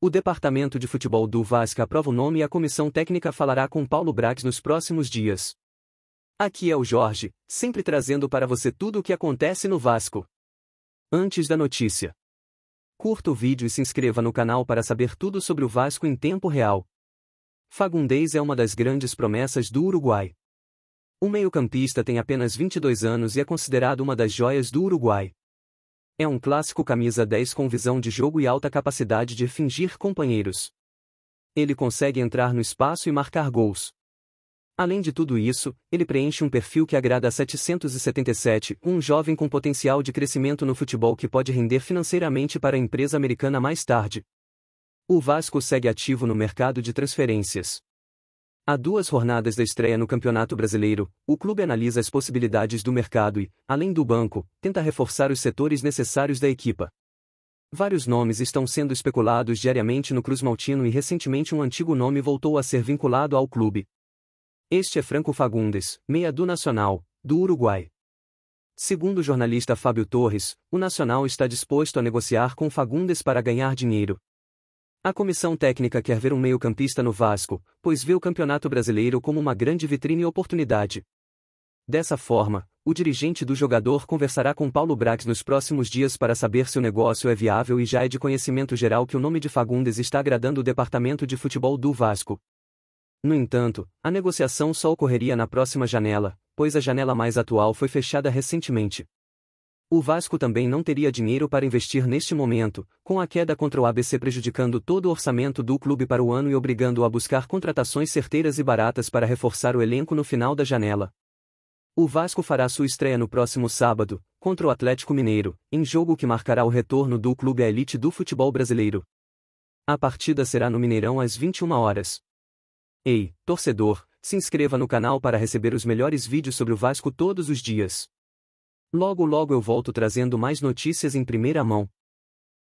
O Departamento de Futebol do Vasco aprova o nome e a comissão técnica falará com Paulo Brax nos próximos dias. Aqui é o Jorge, sempre trazendo para você tudo o que acontece no Vasco. Antes da notícia. Curta o vídeo e se inscreva no canal para saber tudo sobre o Vasco em tempo real. Fagundês é uma das grandes promessas do Uruguai. O meio-campista tem apenas 22 anos e é considerado uma das joias do Uruguai. É um clássico camisa 10 com visão de jogo e alta capacidade de fingir companheiros. Ele consegue entrar no espaço e marcar gols. Além de tudo isso, ele preenche um perfil que agrada a 777, um jovem com potencial de crescimento no futebol que pode render financeiramente para a empresa americana mais tarde. O Vasco segue ativo no mercado de transferências. Há duas jornadas da estreia no Campeonato Brasileiro, o clube analisa as possibilidades do mercado e, além do banco, tenta reforçar os setores necessários da equipa. Vários nomes estão sendo especulados diariamente no Cruz Maltino e recentemente um antigo nome voltou a ser vinculado ao clube. Este é Franco Fagundes, meia do Nacional, do Uruguai. Segundo o jornalista Fábio Torres, o Nacional está disposto a negociar com Fagundes para ganhar dinheiro, a comissão técnica quer ver um meio-campista no Vasco, pois vê o Campeonato Brasileiro como uma grande vitrine e oportunidade. Dessa forma, o dirigente do jogador conversará com Paulo Brax nos próximos dias para saber se o negócio é viável e já é de conhecimento geral que o nome de Fagundes está agradando o departamento de futebol do Vasco. No entanto, a negociação só ocorreria na próxima janela, pois a janela mais atual foi fechada recentemente. O Vasco também não teria dinheiro para investir neste momento, com a queda contra o ABC prejudicando todo o orçamento do clube para o ano e obrigando-o a buscar contratações certeiras e baratas para reforçar o elenco no final da janela. O Vasco fará sua estreia no próximo sábado, contra o Atlético Mineiro, em jogo que marcará o retorno do clube à elite do futebol brasileiro. A partida será no Mineirão às 21 horas. Ei, torcedor, se inscreva no canal para receber os melhores vídeos sobre o Vasco todos os dias. Logo logo eu volto trazendo mais notícias em primeira mão.